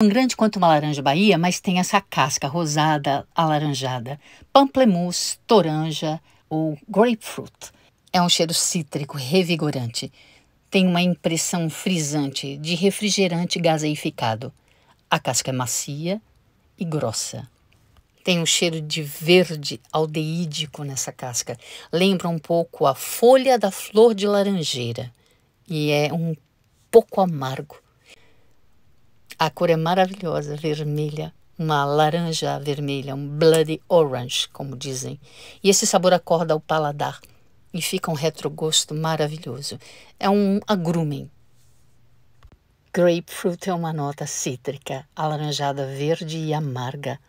Tão grande quanto uma laranja Bahia, mas tem essa casca rosada alaranjada. Pamplemousse, toranja ou grapefruit. É um cheiro cítrico revigorante. Tem uma impressão frisante de refrigerante gaseificado. A casca é macia e grossa. Tem um cheiro de verde aldeídico nessa casca. Lembra um pouco a folha da flor de laranjeira e é um pouco amargo a cor é maravilhosa, vermelha, uma laranja vermelha, um bloody orange, como dizem. E esse sabor acorda o paladar e fica um retrogosto maravilhoso. É um agrumen. Grapefruit é uma nota cítrica, alaranjada verde e amarga,